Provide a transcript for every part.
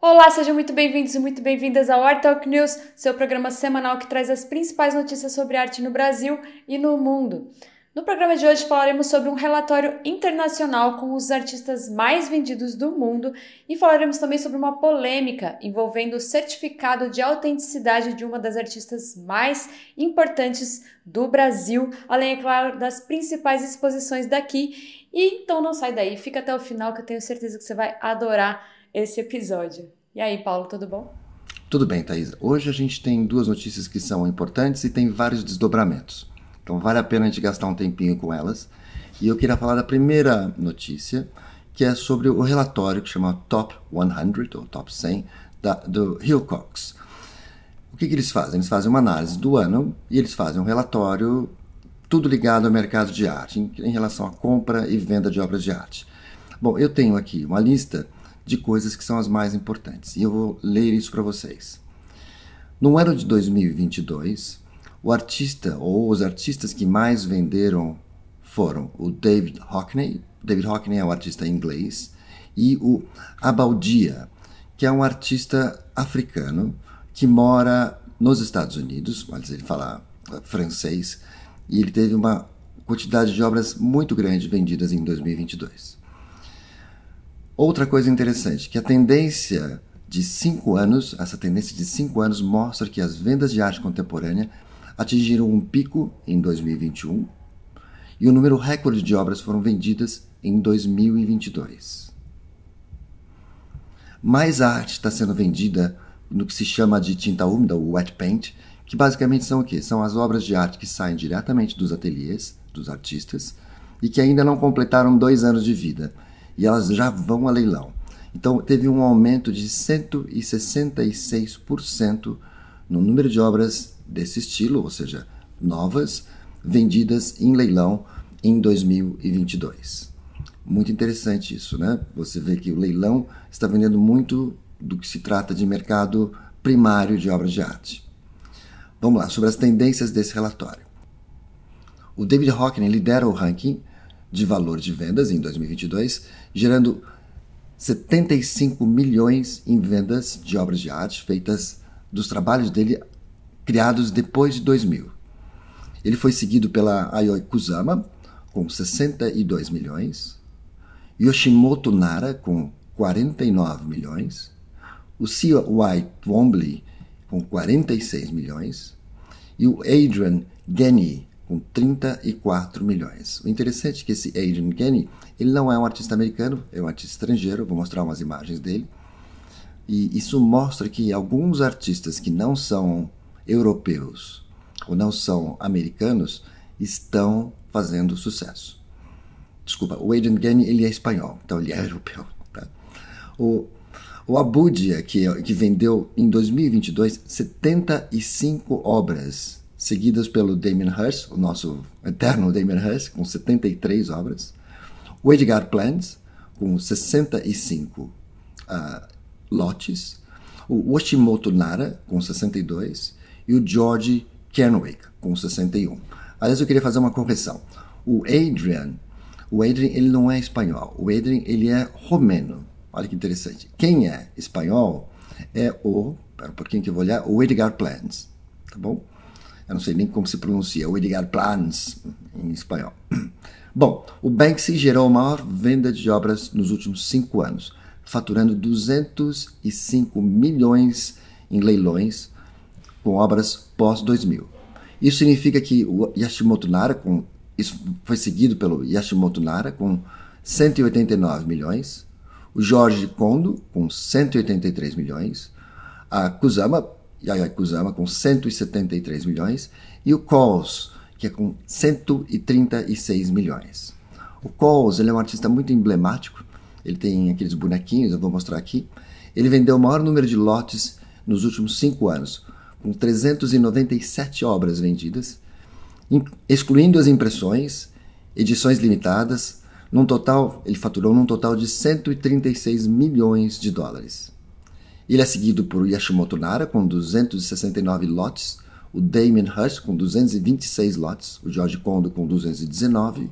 Olá, sejam muito bem-vindos e muito bem-vindas ao Art Talk News, seu programa semanal que traz as principais notícias sobre arte no Brasil e no mundo. No programa de hoje falaremos sobre um relatório internacional com os artistas mais vendidos do mundo e falaremos também sobre uma polêmica envolvendo o certificado de autenticidade de uma das artistas mais importantes do Brasil, além, é claro, das principais exposições daqui. E, então não sai daí, fica até o final que eu tenho certeza que você vai adorar esse episódio. E aí, Paulo, tudo bom? Tudo bem, Thaisa. Hoje a gente tem duas notícias que são importantes e tem vários desdobramentos. Então vale a pena a gente gastar um tempinho com elas. E eu queria falar da primeira notícia, que é sobre o relatório que chama Top 100, ou Top 100, da, do Hillcox. O que, que eles fazem? Eles fazem uma análise do ano e eles fazem um relatório tudo ligado ao mercado de arte, em, em relação à compra e venda de obras de arte. Bom, eu tenho aqui uma lista de coisas que são as mais importantes. E eu vou ler isso para vocês. No ano de 2022, o artista ou os artistas que mais venderam foram o David Hockney, David Hockney é um artista inglês, e o Abaldia, que é um artista africano que mora nos Estados Unidos, mas ele fala ah, francês, e ele teve uma quantidade de obras muito grande vendidas em 2022. Outra coisa interessante, que a tendência de cinco anos, essa tendência de cinco anos mostra que as vendas de arte contemporânea atingiram um pico em 2021 e o um número recorde de obras foram vendidas em 2022. Mais arte está sendo vendida no que se chama de tinta úmida, o wet paint, que basicamente são o quê? São as obras de arte que saem diretamente dos ateliês dos artistas e que ainda não completaram dois anos de vida e elas já vão a leilão. Então, teve um aumento de 166% no número de obras desse estilo, ou seja, novas, vendidas em leilão em 2022. Muito interessante isso, né? Você vê que o leilão está vendendo muito do que se trata de mercado primário de obras de arte. Vamos lá, sobre as tendências desse relatório. O David Hockney lidera o ranking de valor de vendas em 2022 gerando 75 milhões em vendas de obras de arte feitas dos trabalhos dele criados depois de 2000. Ele foi seguido pela Ayoi Kusama, com 62 milhões, Yoshimoto Nara, com 49 milhões, o C.Y. Twombly, com 46 milhões, e o Adrian Genny, com 34 milhões. O interessante é que esse Adrian Kenny, ele não é um artista americano, é um artista estrangeiro, vou mostrar umas imagens dele. E isso mostra que alguns artistas que não são europeus ou não são americanos estão fazendo sucesso. Desculpa, o Adrian Kenny, ele é espanhol, então ele é europeu. Tá? O, o Abudia, que, é, que vendeu em 2022 75 obras seguidas pelo Damien Hirst, o nosso eterno Damien Hirst, com 73 obras, o Edgar Plans, com 65 uh, ah, lotes, o Oshimoto Nara, com 62, e o George Kenwick, com 61. Aliás, eu queria fazer uma correção. O Adrian, o Adrian ele não é espanhol, o Adrian ele é romeno. Olha que interessante. Quem é espanhol é o, pera um pouquinho que eu vou olhar, o Edgar Plans, tá bom? eu não sei nem como se pronuncia, o Edgar Plans, em espanhol. Bom, o Banksy gerou a maior venda de obras nos últimos cinco anos, faturando 205 milhões em leilões com obras pós-2000. Isso significa que o Yashimoto Nara, com, isso foi seguido pelo Yashimoto Nara com 189 milhões, o Jorge Kondo com 183 milhões, a Kusama Yayakusama com 173 milhões e o Coles, que é com 136 milhões. O Coles ele é um artista muito emblemático, ele tem aqueles bonequinhos, eu vou mostrar aqui. Ele vendeu o maior número de lotes nos últimos cinco anos, com 397 obras vendidas, excluindo as impressões, edições limitadas. Num total, ele faturou num total de 136 milhões de dólares. Ele é seguido por Yashimoto Nara, com 269 lotes, o Damien Hirst, com 226 lotes, o George Kondo, com 219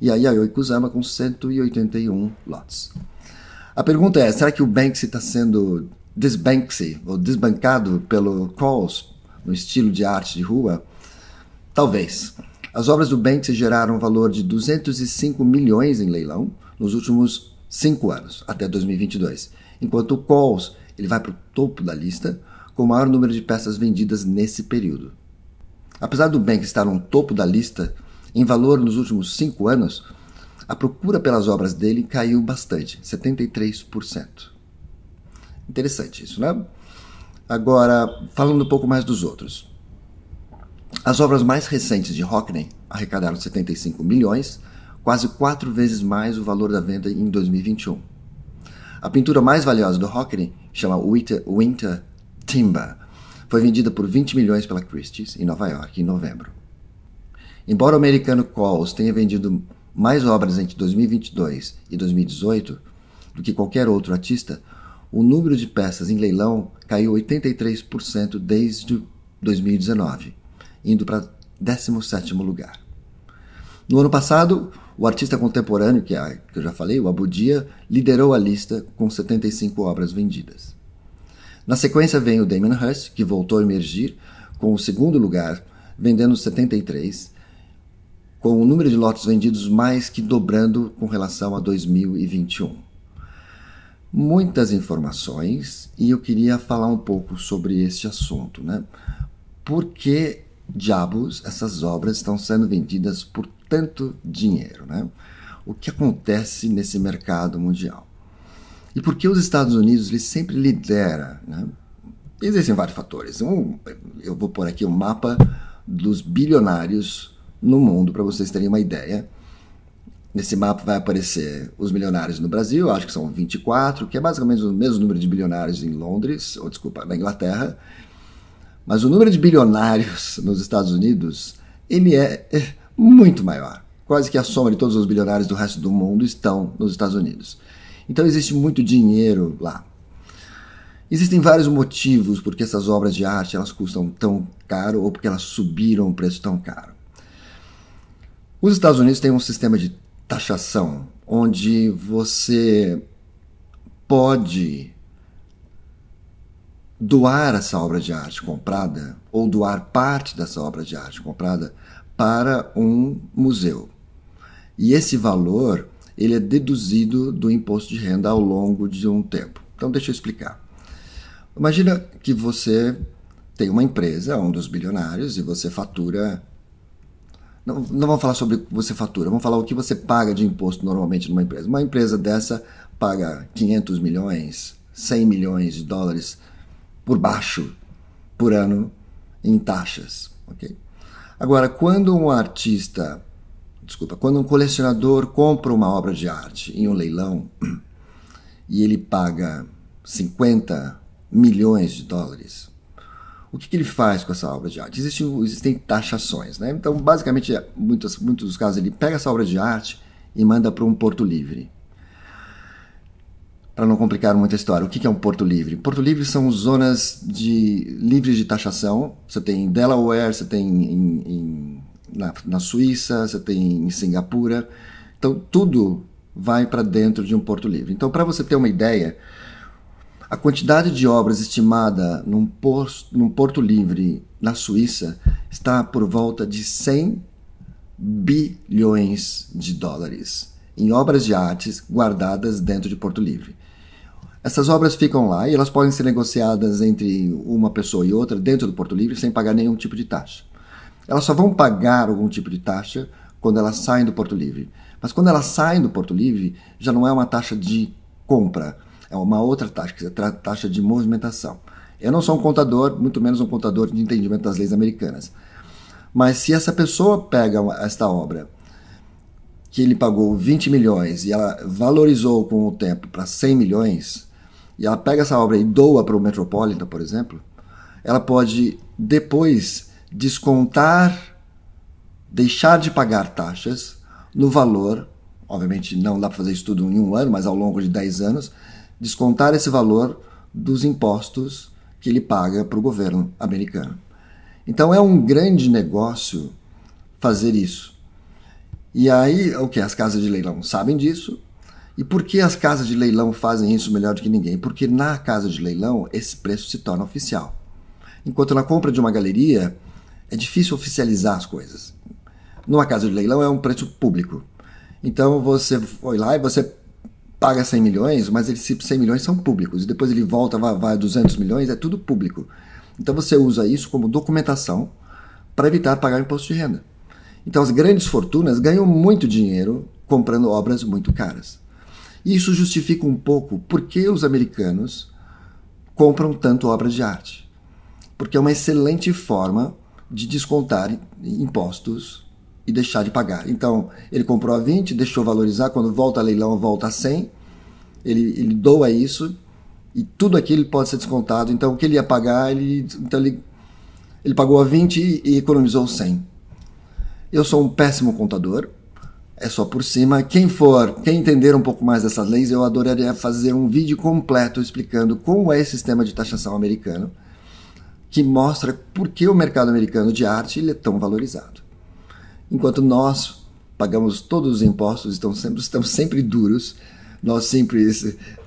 e a Yayoi Kusama, com 181 lotes. A pergunta é: será que o Banksy está sendo desbanksy, ou desbancado pelo Coles, no estilo de arte de rua? Talvez. As obras do Banksy geraram um valor de 205 milhões em leilão nos últimos cinco anos, até 2022, enquanto o Coles ele vai para o topo da lista com o maior número de peças vendidas nesse período. Apesar do Banks estar no topo da lista em valor nos últimos cinco anos, a procura pelas obras dele caiu bastante, 73%. Interessante isso, né? Agora, falando um pouco mais dos outros. As obras mais recentes de Hockney arrecadaram 75 milhões, quase quatro vezes mais o valor da venda em 2021. A pintura mais valiosa do Hockney chama Winter, Winter Timber. Foi vendida por 20 milhões pela Christie's em Nova York em novembro. Embora o americano Coles tenha vendido mais obras entre 2022 e 2018 do que qualquer outro artista, o número de peças em leilão caiu 83% desde 2019, indo para 17º lugar. No ano passado, o artista contemporâneo, que, é, que eu já falei, o Abudia, liderou a lista com 75 obras vendidas. Na sequência vem o Damon Hirst, que voltou a emergir com o segundo lugar, vendendo 73, com o número de lotes vendidos mais que dobrando com relação a 2021. Muitas informações e eu queria falar um pouco sobre este assunto. Né? Por que diabos essas obras estão sendo vendidas por tanto dinheiro, né? O que acontece nesse mercado mundial? E por que os Estados Unidos ele sempre lidera, né? Existem vários fatores. Um, eu vou pôr aqui um mapa dos bilionários no mundo para vocês terem uma ideia. Nesse mapa vai aparecer os milionários no Brasil, acho que são 24, que é basicamente o mesmo número de bilionários em Londres, ou desculpa, na Inglaterra. Mas o número de bilionários nos Estados Unidos, ele é, é muito maior. Quase que a soma de todos os bilionários do resto do mundo estão nos Estados Unidos. Então existe muito dinheiro lá. Existem vários motivos porque essas obras de arte elas custam tão caro ou porque elas subiram o preço tão caro. Os Estados Unidos têm um sistema de taxação onde você pode doar essa obra de arte comprada ou doar parte dessa obra de arte comprada para um museu. E esse valor ele é deduzido do imposto de renda ao longo de um tempo. Então deixa eu explicar. Imagina que você tem uma empresa, um dos bilionários, e você fatura. Não, não vamos falar sobre o que você fatura, vamos falar o que você paga de imposto normalmente numa empresa. Uma empresa dessa paga 500 milhões, 100 milhões de dólares por baixo por ano em taxas. Okay? Agora, quando um artista, desculpa, quando um colecionador compra uma obra de arte em um leilão e ele paga 50 milhões de dólares, o que, que ele faz com essa obra de arte? existem existem taxações, né? Então, basicamente, é, muitos, muitos casos ele pega essa obra de arte e manda para um porto livre para não complicar muito a história, o que é um porto livre? Porto livre são zonas de livres de taxação. Você tem em Delaware, você tem em, em, na, na, Suíça, você tem em Singapura. Então, tudo vai para dentro de um porto livre. Então, para você ter uma ideia, a quantidade de obras estimada num, posto, num porto livre na Suíça está por volta de 100 bilhões de dólares em obras de artes guardadas dentro de Porto Livre. Essas obras ficam lá e elas podem ser negociadas entre uma pessoa e outra dentro do Porto Livre sem pagar nenhum tipo de taxa. Elas só vão pagar algum tipo de taxa quando elas saem do Porto Livre. Mas quando elas saem do Porto Livre, já não é uma taxa de compra, é uma outra taxa, que é a taxa de movimentação. Eu não sou um contador, muito menos um contador de entendimento das leis americanas. Mas se essa pessoa pega esta obra que ele pagou 20 milhões e ela valorizou com o tempo para 100 milhões, e ela pega essa obra e doa para o Metropolitan, por exemplo, ela pode depois descontar, deixar de pagar taxas no valor, obviamente não dá para fazer isso tudo em um ano, mas ao longo de 10 anos, descontar esse valor dos impostos que ele paga para o governo americano. Então é um grande negócio fazer isso. E aí, o que as casas de leilão sabem disso, e por que as casas de leilão fazem isso melhor do que ninguém? Porque na casa de leilão esse preço se torna oficial. Enquanto na compra de uma galeria é difícil oficializar as coisas. Numa casa de leilão é um preço público. Então você foi lá e você paga 100 milhões, mas esses 100 milhões são públicos. E depois ele volta, vai, vai a 200 milhões, é tudo público. Então você usa isso como documentação para evitar pagar imposto de renda. Então as grandes fortunas ganham muito dinheiro comprando obras muito caras. Isso justifica um pouco por que os americanos compram tanto obras de arte. Porque é uma excelente forma de descontar impostos e deixar de pagar. Então, ele comprou a 20, deixou valorizar, quando volta a leilão, volta a 100, ele, ele doa isso e tudo aquilo pode ser descontado. Então, o que ele ia pagar, ele, então ele, ele pagou a 20 e, e economizou 100. Eu sou um péssimo contador, é só por cima. Quem for, quem entender um pouco mais dessas leis, eu adoraria fazer um vídeo completo explicando como é esse sistema de taxação americano, que mostra por que o mercado americano de arte ele é tão valorizado. Enquanto nós pagamos todos os impostos, estamos sempre, estamos sempre duros, nós sempre,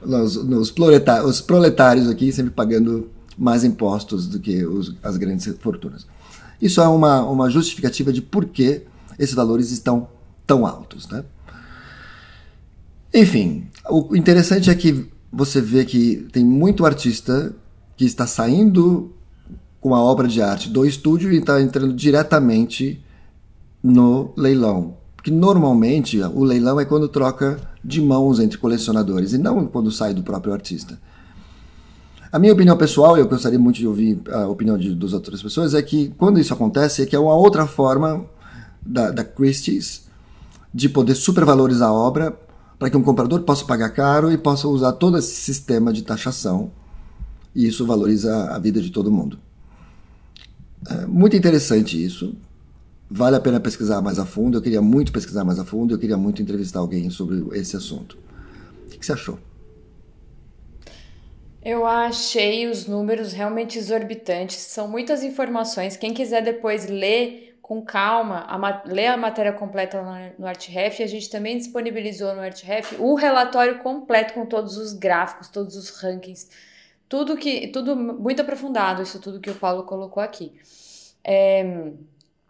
nós, nós proletários, os proletários aqui sempre pagando mais impostos do que os, as grandes fortunas. Isso é uma, uma justificativa de por que esses valores estão tão altos, né? Enfim, o interessante é que você vê que tem muito artista que está saindo com a obra de arte do estúdio e está entrando diretamente no leilão. Porque normalmente o leilão é quando troca de mãos entre colecionadores e não quando sai do próprio artista. A minha opinião pessoal, e eu gostaria muito de ouvir a opinião de, das outras pessoas, é que quando isso acontece, é que é uma outra forma da, da Christie's de poder supervalorizar a obra para que um comprador possa pagar caro e possa usar todo esse sistema de taxação. E isso valoriza a vida de todo mundo. É muito interessante isso. Vale a pena pesquisar mais a fundo. Eu queria muito pesquisar mais a fundo. Eu queria muito entrevistar alguém sobre esse assunto. O que você achou? Eu achei os números realmente exorbitantes. São muitas informações. Quem quiser depois ler com calma, a, lê a matéria completa no, no ArtRef. E a gente também disponibilizou no ArtRef o relatório completo com todos os gráficos, todos os rankings, tudo que, tudo muito aprofundado, isso tudo que o Paulo colocou aqui. É...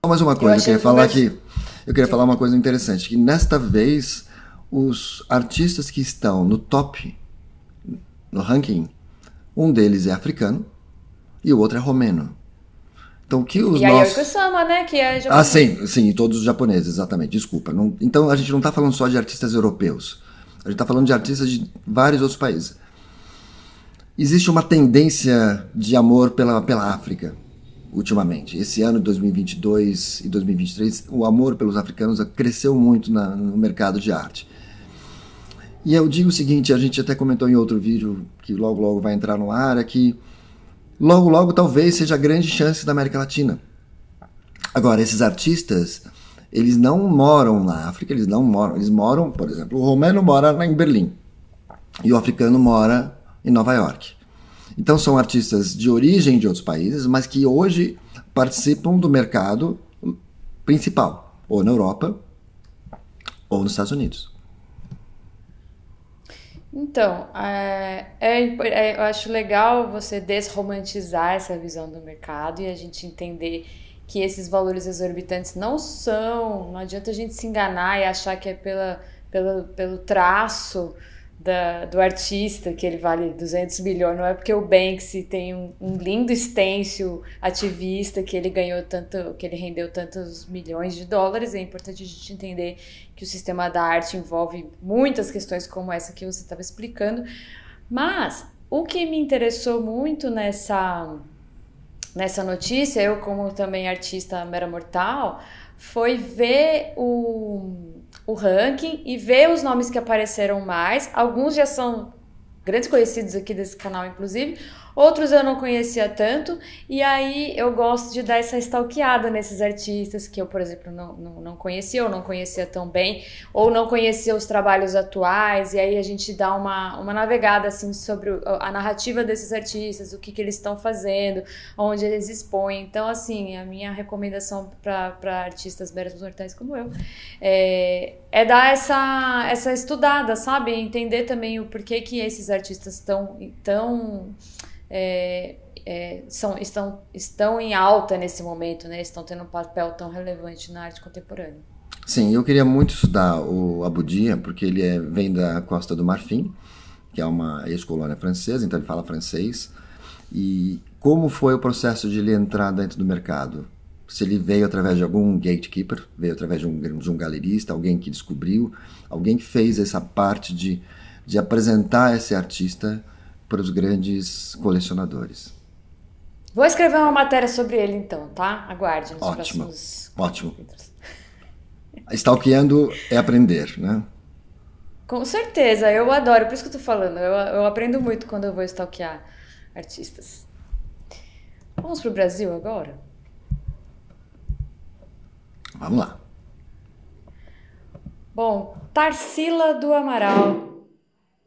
Mais uma coisa, eu, eu queria falar aqui. Eu queria falar uma coisa interessante, que nesta vez os artistas que estão no top no ranking, um deles é africano e o outro é romeno. Então que os e é nossos... a Yoko-sama, né? Que é ah, japonês. Ah, sim, sim, todos os japoneses, exatamente, desculpa. Não, então a gente não está falando só de artistas europeus, a gente está falando de artistas de vários outros países. Existe uma tendência de amor pela, pela África, ultimamente. Esse ano, 2022 e 2023, o amor pelos africanos cresceu muito na, no mercado de arte. E eu digo o seguinte, a gente até comentou em outro vídeo que logo logo vai entrar no ar, é que Logo, logo, talvez seja a grande chance da América Latina. Agora, esses artistas, eles não moram na África, eles não moram. Eles moram, por exemplo, o romano mora em Berlim e o africano mora em Nova York. Então, são artistas de origem de outros países, mas que hoje participam do mercado principal, ou na Europa, ou nos Estados Unidos. Então, é, é, é, eu acho legal você desromantizar essa visão do mercado e a gente entender que esses valores exorbitantes não são. Não adianta a gente se enganar e achar que é pela, pela, pelo traço da, do artista, que ele vale 200 bilhões, não é porque o Banksy tem um, um lindo stencil ativista que ele ganhou tanto, que ele rendeu tantos milhões de dólares, é importante a gente entender que o sistema da arte envolve muitas questões como essa que você estava explicando, mas o que me interessou muito nessa nessa notícia, eu como também artista mera mortal, foi ver o o ranking e ver os nomes que apareceram mais. Alguns já são grandes conhecidos aqui desse canal, inclusive. Outros eu não conhecia tanto, e aí eu gosto de dar essa stalkeada nesses artistas que eu, por exemplo, não, não, não conhecia ou não conhecia tão bem, ou não conhecia os trabalhos atuais, e aí a gente dá uma, uma navegada assim sobre a narrativa desses artistas, o que, que eles estão fazendo, onde eles expõem. Então, assim, a minha recomendação para artistas meros mortais como eu é, é dar essa, essa estudada, sabe? Entender também o porquê que esses artistas estão tão é, é, são, estão, estão em alta nesse momento, né? Estão tendo um papel tão relevante na arte contemporânea. Sim, eu queria muito estudar o Abudia, porque ele é, vem da Costa do Marfim, que é uma ex-colônia francesa, então ele fala francês. E como foi o processo de ele entrar dentro do mercado? Se ele veio através de algum gatekeeper, veio através de um, de um galerista, alguém que descobriu, alguém que fez essa parte de, de apresentar esse artista para os grandes colecionadores. Vou escrever uma matéria sobre ele então, tá? Aguarde nos Ótimo. próximos. Ótimo. Stalkeando é aprender, né? Com certeza, eu adoro, por isso que eu tô falando. Eu, eu aprendo muito quando eu vou stalkear artistas. Vamos pro Brasil agora? Vamos lá. Bom, Tarsila do Amaral.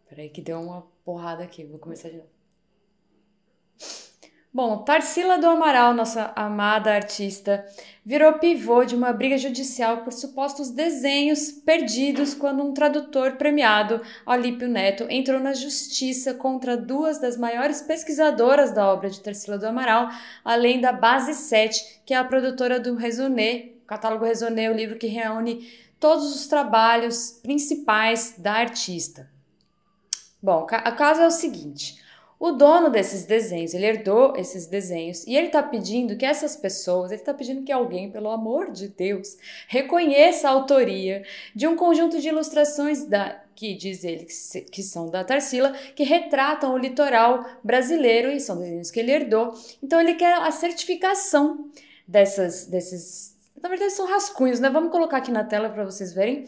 Peraí que deu uma porrada aqui, vou começar de novo. Bom, Tarsila do Amaral, nossa amada artista, virou pivô de uma briga judicial por supostos desenhos perdidos quando um tradutor premiado, Olípio Neto, entrou na justiça contra duas das maiores pesquisadoras da obra de Tarsila do Amaral, além da Base 7, que é a produtora do Resonê, o catálogo Resonê, o livro que reúne todos os trabalhos principais da artista. Bom, o caso é o seguinte: o dono desses desenhos, ele herdou esses desenhos e ele está pedindo que essas pessoas, ele está pedindo que alguém, pelo amor de Deus, reconheça a autoria de um conjunto de ilustrações da, que diz ele que são da Tarsila, que retratam o litoral brasileiro e são desenhos que ele herdou. Então ele quer a certificação dessas, desses. Na verdade, são rascunhos, né? Vamos colocar aqui na tela para vocês verem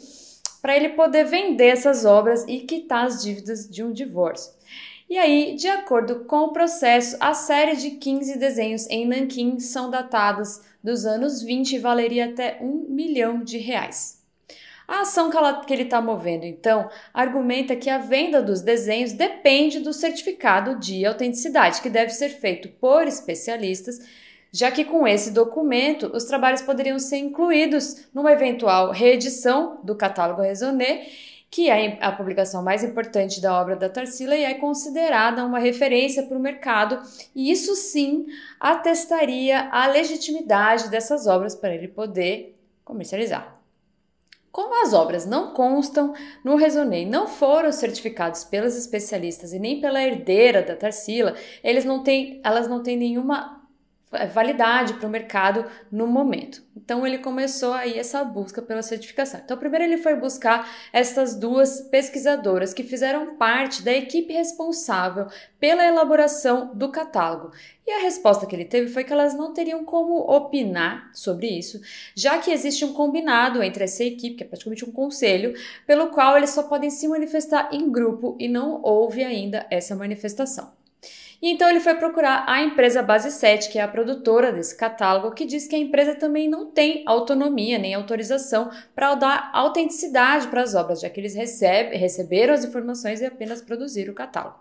para ele poder vender essas obras e quitar as dívidas de um divórcio. E aí, de acordo com o processo, a série de 15 desenhos em Nankin são datadas dos anos 20 e valeria até um milhão de reais. A ação que, ela, que ele está movendo, então, argumenta que a venda dos desenhos depende do certificado de autenticidade, que deve ser feito por especialistas já que com esse documento os trabalhos poderiam ser incluídos numa eventual reedição do catálogo Raisonné, que é a publicação mais importante da obra da Tarsila e é considerada uma referência para o mercado, e isso sim atestaria a legitimidade dessas obras para ele poder comercializar. Como as obras não constam no Resonei, não foram certificados pelos especialistas e nem pela herdeira da Tarsila, eles não têm, elas não têm nenhuma é validade para o mercado no momento. Então ele começou aí essa busca pela certificação. Então primeiro ele foi buscar essas duas pesquisadoras que fizeram parte da equipe responsável pela elaboração do catálogo. E a resposta que ele teve foi que elas não teriam como opinar sobre isso, já que existe um combinado entre essa equipe, que é praticamente um conselho, pelo qual eles só podem se manifestar em grupo e não houve ainda essa manifestação. E então ele foi procurar a empresa Base 7, que é a produtora desse catálogo, que diz que a empresa também não tem autonomia nem autorização para dar autenticidade para as obras, já que eles recebe, receberam as informações e apenas produziram o catálogo.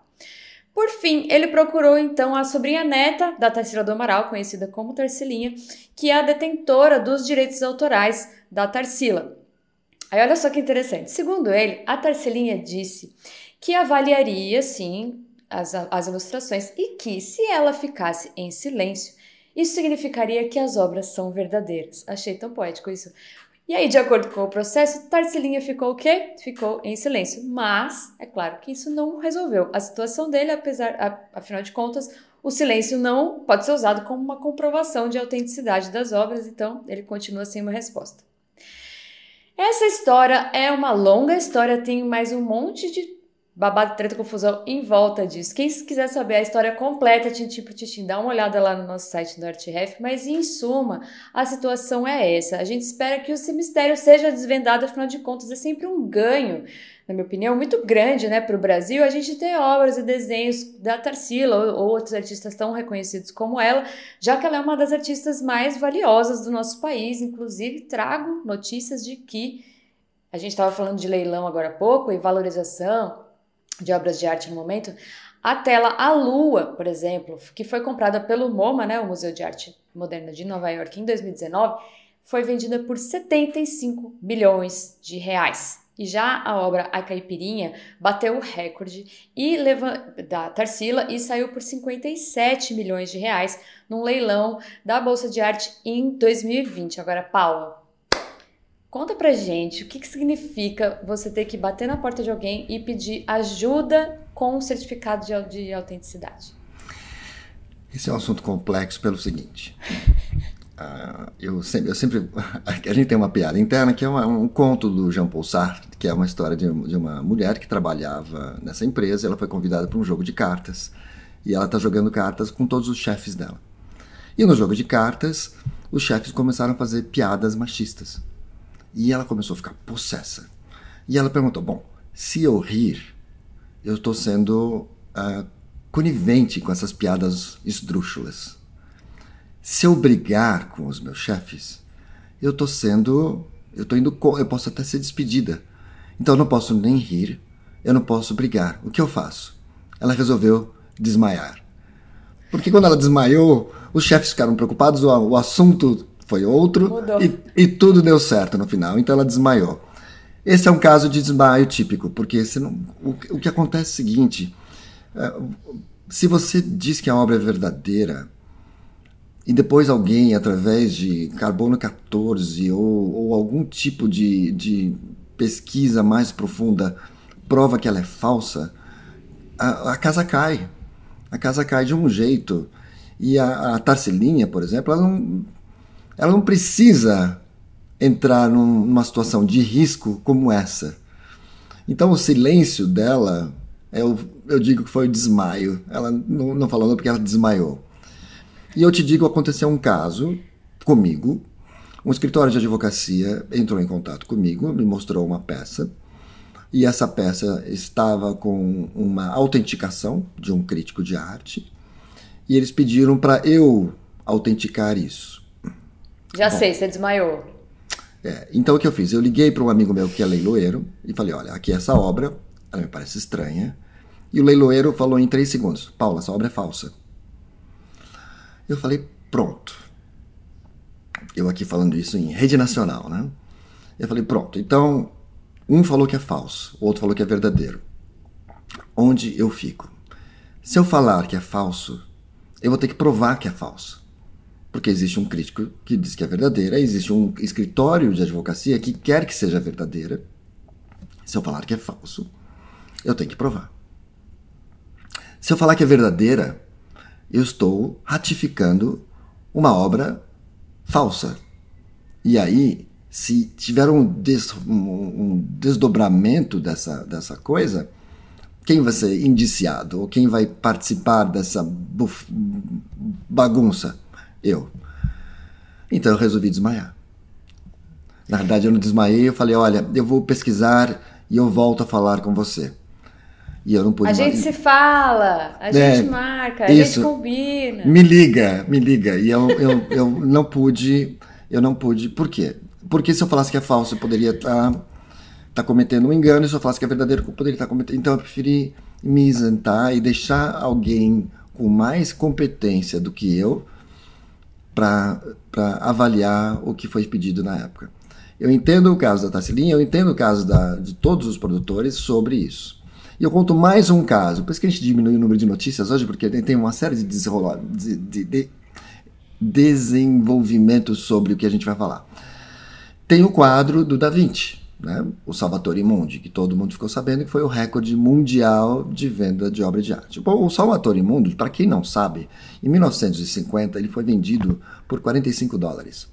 Por fim, ele procurou então a sobrinha neta da Tarsila do Amaral, conhecida como Tarsilinha, que é a detentora dos direitos autorais da Tarsila. Aí olha só que interessante. Segundo ele, a Tarsilinha disse que avaliaria, sim, as, as ilustrações e que, se ela ficasse em silêncio, isso significaria que as obras são verdadeiras. Achei tão poético isso. E aí, de acordo com o processo, Tarsilinha ficou o quê? Ficou em silêncio. Mas, é claro que isso não resolveu a situação dele, apesar, afinal de contas, o silêncio não pode ser usado como uma comprovação de autenticidade das obras, então ele continua sem uma resposta. Essa história é uma longa história, tem mais um monte de babado, treta, confusão em volta disso. Quem quiser saber a história completa, Tintim por Tintim, dá uma olhada lá no nosso site do ArtRef, mas em suma, a situação é essa. A gente espera que o mistério seja desvendado, afinal de contas é sempre um ganho, na minha opinião, muito grande né, para o Brasil, a gente ter obras e desenhos da Tarsila ou, ou outros artistas tão reconhecidos como ela, já que ela é uma das artistas mais valiosas do nosso país, inclusive trago notícias de que a gente estava falando de leilão agora há pouco e valorização de obras de arte no momento, a tela A Lua, por exemplo, que foi comprada pelo MoMA, né, o Museu de Arte Moderna de Nova York, em 2019, foi vendida por 75 bilhões de reais. E já a obra A Caipirinha bateu o recorde e leva, da Tarsila e saiu por 57 milhões de reais num leilão da Bolsa de Arte em 2020. Agora, Paula, Conta pra gente o que, que significa você ter que bater na porta de alguém e pedir ajuda com o um certificado de, de autenticidade. Esse é um assunto complexo pelo seguinte. uh, eu, sempre, eu sempre. A gente tem uma piada interna que é uma, um conto do Jean Paul Sartre, que é uma história de, de uma mulher que trabalhava nessa empresa. Ela foi convidada para um jogo de cartas e ela está jogando cartas com todos os chefes dela. E no jogo de cartas, os chefes começaram a fazer piadas machistas. E ela começou a ficar possessa. E ela perguntou: Bom, se eu rir, eu estou sendo uh, conivente com essas piadas esdrúxulas. Se eu brigar com os meus chefes, eu estou sendo. Eu tô indo com, eu posso até ser despedida. Então eu não posso nem rir, eu não posso brigar. O que eu faço? Ela resolveu desmaiar. Porque quando ela desmaiou, os chefes ficaram preocupados, o, o assunto foi outro, e, e, tudo deu certo no final, então ela desmaiou. Esse é um caso de desmaio típico, porque não, o, o, que acontece é o seguinte: é, se você diz que a obra é verdadeira, e depois alguém, através de carbono 14 ou, ou algum tipo de, de, pesquisa mais profunda, prova que ela é falsa, a, a, casa cai. A casa cai de um jeito. E a, a Tarcelinha, por exemplo, ela não ela não precisa entrar numa situação de risco como essa. Então o silêncio dela, eu, eu digo que foi o desmaio. Ela não, não falou não porque ela desmaiou. E eu te digo, aconteceu um caso comigo. Um escritório de advocacia entrou em contato comigo, me mostrou uma peça. E essa peça estava com uma autenticação de um crítico de arte. E eles pediram para eu autenticar isso. Já Bom, sei, você desmaiou. É, então o que eu fiz? Eu liguei para um amigo meu que é leiloeiro e falei: olha, aqui é essa obra, ela me parece estranha. E o leiloeiro falou em três segundos: Paula, essa obra é falsa. Eu falei: pronto. Eu aqui falando isso em rede nacional, né? Eu falei: pronto. Então, um falou que é falso, o outro falou que é verdadeiro. Onde eu fico? Se eu falar que é falso, eu vou ter que provar que é falso. Porque existe um crítico que diz que é verdadeira, existe um escritório de advocacia que quer que seja verdadeira. Se eu falar que é falso, eu tenho que provar. Se eu falar que é verdadeira, eu estou ratificando uma obra falsa. E aí, se tiver um, des, um, desdobramento dessa, dessa coisa, quem vai ser indiciado ou quem vai participar dessa bagunça? Eu. Então eu resolvi desmaiar. Na verdade, eu não desmaiei, eu falei: olha, eu vou pesquisar e eu volto a falar com você. E eu não pude A mais... gente se fala, a é, gente marca, a gente combina. Me liga, me liga. E eu, eu, eu não pude, eu não pude. Por quê? Porque se eu falasse que é falso, eu poderia estar tá, tá cometendo um engano, e se eu falasse que é verdadeiro, eu poderia estar tá cometendo. Então eu preferi me isentar e deixar alguém com mais competência do que eu para avaliar o que foi pedido na época. Eu entendo o caso da Tassilin, eu entendo o caso da, de todos os produtores sobre isso. E eu conto mais um caso, por isso que a gente diminui o número de notícias hoje, porque tem uma série de, de, de, de desenvolvimentos sobre o que a gente vai falar. Tem o quadro do Da Vinci, né? o Salvatore Mundi, que todo mundo ficou sabendo que foi o recorde mundial de venda de obra de arte. Bom, o Salvatore Mundi, para quem não sabe, em 1950 ele foi vendido por 45 dólares.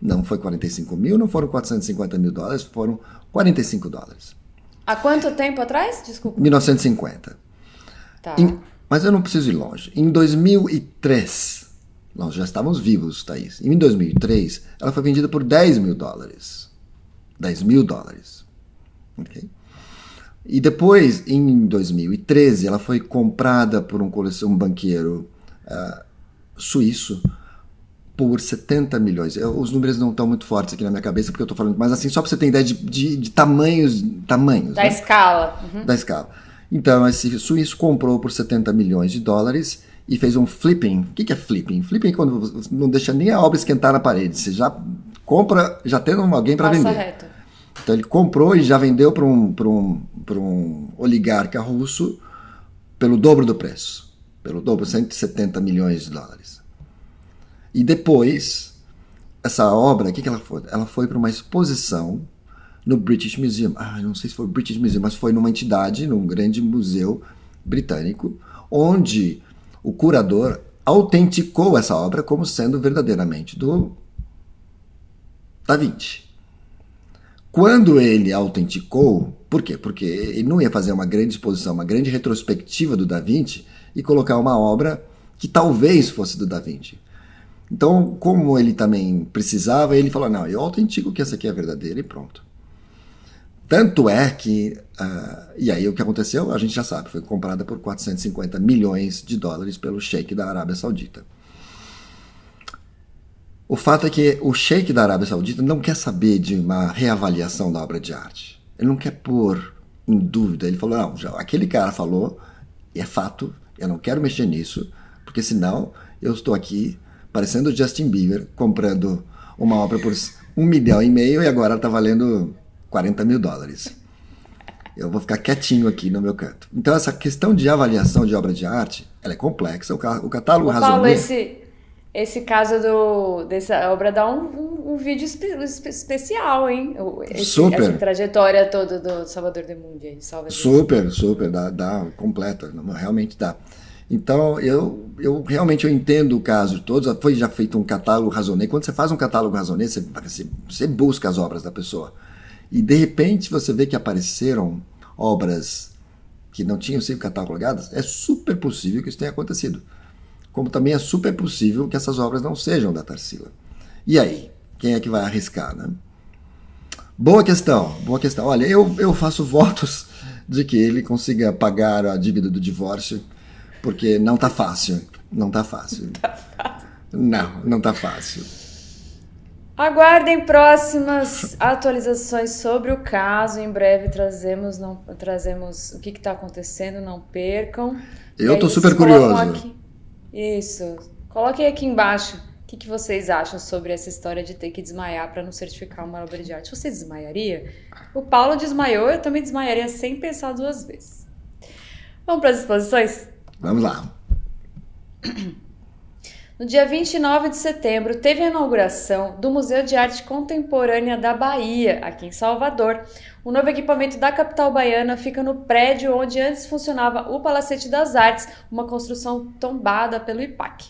Não foi 45 mil, não foram 450 mil dólares, foram 45 dólares. Há quanto tempo atrás? Desculpa. 1950. Tá. Em, mas eu não preciso ir longe. Em 2003, nós já estávamos vivos, Thaís. Em 2003, ela foi vendida por 10 mil dólares. 10 mil dólares. Okay? E depois, em 2013, ela foi comprada por um, um banqueiro uh, suíço por 70 milhões. Eu, os números não estão muito fortes aqui na minha cabeça, porque eu estou falando, mas assim, só para você ter ideia de, de, de tamanhos. tamanhos da né? escala. Uhum. Da escala. Então, esse suíço comprou por 70 milhões de dólares e fez um flipping. O que é flipping? Flipping é quando você não deixa nem a obra esquentar na parede, você já compra já tendo alguém para vender. Reto. Então ele comprou e já vendeu para um, um, um oligarca russo pelo dobro do preço. Pelo dobro, 170 milhões de dólares. E depois, essa obra, o que, que ela foi? Ela foi para uma exposição no British Museum. Ah, não sei se foi o British Museum, mas foi numa entidade, num grande museu britânico, onde o curador autenticou essa obra como sendo verdadeiramente do da Vinci. Quando ele autenticou, por quê? Porque ele não ia fazer uma grande exposição, uma grande retrospectiva do Da Vinci e colocar uma obra que talvez fosse do Da Vinci. Então, como ele também precisava, ele falou: não, eu autentico que essa aqui é verdadeira e pronto. Tanto é que. Uh, e aí o que aconteceu? A gente já sabe, foi comprada por 450 milhões de dólares pelo cheque da Arábia Saudita. O fato é que o Sheikh da Arábia Saudita não quer saber de uma reavaliação da obra de arte. Ele não quer pôr em dúvida. Ele falou: não, já, aquele cara falou, é fato, eu não quero mexer nisso, porque senão eu estou aqui parecendo Justin Bieber comprando uma obra por um milhão e meio e agora está valendo 40 mil dólares. Eu vou ficar quietinho aqui no meu canto. Então, essa questão de avaliação de obra de arte, ela é complexa. O, catálogo Ô, Paulo, razoável. Esse esse caso do, dessa obra dá um, um, um vídeo espe especial, hein? Esse, super. Essa trajetória toda do Salvador de Mundi. Salvador super, super, dá, dá, completa, realmente dá. Então, eu, eu realmente eu entendo o caso de todos. Foi já feito um catálogo razoné. Quando você faz um catálogo razoné, você, você busca as obras da pessoa. E, de repente, você vê que apareceram obras que não tinham sido catalogadas. É super possível que isso tenha acontecido como também é super possível que essas obras não sejam da Tarsila. E aí? Quem é que vai arriscar, né? Boa questão, boa questão. Olha, eu, eu faço votos de que ele consiga pagar a dívida do divórcio, porque tá não tá fácil. Não tá fácil. Não, não tá fácil. Aguardem próximas atualizações sobre o caso. Em breve trazemos, não, trazemos o que está acontecendo, não percam. Eu estou super curioso. Aqui. Isso. Coloquem aqui embaixo o que, que vocês acham sobre essa história de ter que desmaiar para não certificar uma obra de arte. Você desmaiaria? O Paulo desmaiou, eu também desmaiaria sem pensar duas vezes. Vamos para as exposições? Vamos lá. No dia 29 de setembro, teve a inauguração do Museu de Arte Contemporânea da Bahia, aqui em Salvador. O novo equipamento da capital baiana fica no prédio onde antes funcionava o Palacete das Artes, uma construção tombada pelo IPAC.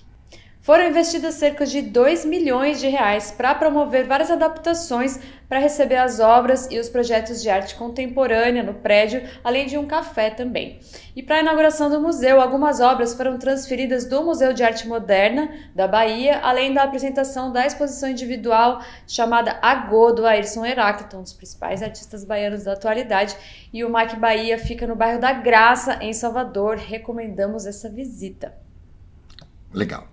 Foram investidas cerca de 2 milhões de reais para promover várias adaptações para receber as obras e os projetos de arte contemporânea no prédio, além de um café também. E para a inauguração do museu, algumas obras foram transferidas do Museu de Arte Moderna da Bahia, além da apresentação da exposição individual chamada Agô do Ayrson Heráclito, um dos principais artistas baianos da atualidade, e o MAC Bahia fica no bairro da Graça, em Salvador. Recomendamos essa visita. Legal.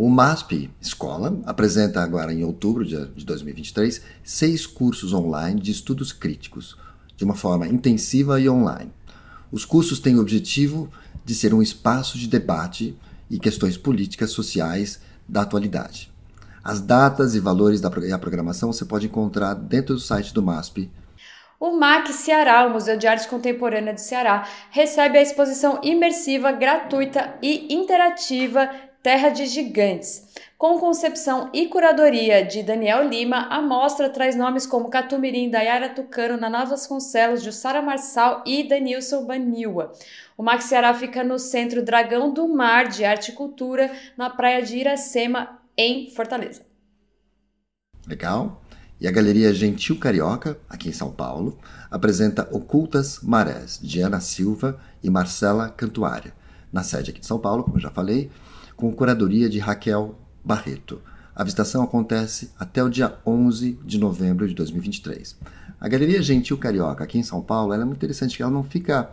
O MASP Escola apresenta agora em outubro de 2023 seis cursos online de estudos críticos, de uma forma intensiva e online. Os cursos têm o objetivo de ser um espaço de debate e questões políticas sociais da atualidade. As datas e valores da e a programação você pode encontrar dentro do site do MASP o MAC Ceará, o Museu de Arte Contemporânea do Ceará, recebe a exposição imersiva, gratuita e interativa Terra de Gigantes. Com concepção e curadoria de Daniel Lima, a mostra traz nomes como Catumirim, Dayara Tucano, Naná Vasconcelos, Jussara Marçal e Danilson Baniwa. O Maxiará fica no Centro Dragão do Mar de Arte e Cultura, na praia de Iracema, em Fortaleza. Legal. E a Galeria Gentil Carioca, aqui em São Paulo, apresenta Ocultas Marés, de Ana Silva e Marcela Cantuária, na sede aqui de São Paulo, como já falei, com curadoria de Raquel Barreto. A visitação acontece até o dia 11 de novembro de 2023. A Galeria Gentil Carioca, aqui em São Paulo, é muito interessante que ela não fica,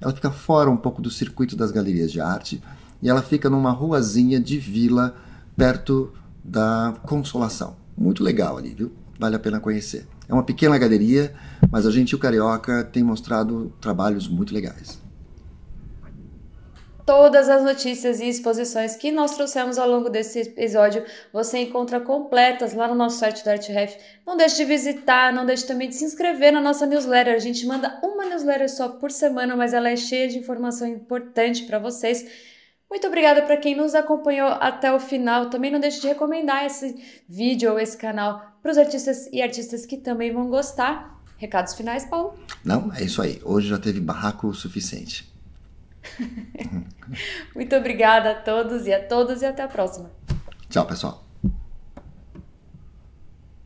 ela fica fora um pouco do circuito das galerias de arte e ela fica numa ruazinha de vila perto da Consolação. Muito legal ali, viu? Vale a pena conhecer. É uma pequena galeria, mas a Gentil Carioca tem mostrado trabalhos muito legais. Todas as notícias e exposições que nós trouxemos ao longo desse episódio você encontra completas lá no nosso site da ArtRef. Não deixe de visitar, não deixe também de se inscrever na nossa newsletter. A gente manda uma newsletter só por semana, mas ela é cheia de informação importante para vocês. Muito obrigada para quem nos acompanhou até o final. Também não deixe de recomendar esse vídeo ou esse canal para os artistas e artistas que também vão gostar. Recados finais, Paulo? Não, é isso aí. Hoje já teve barraco o suficiente. Muito obrigada a todos e a todas e até a próxima. Tchau, pessoal.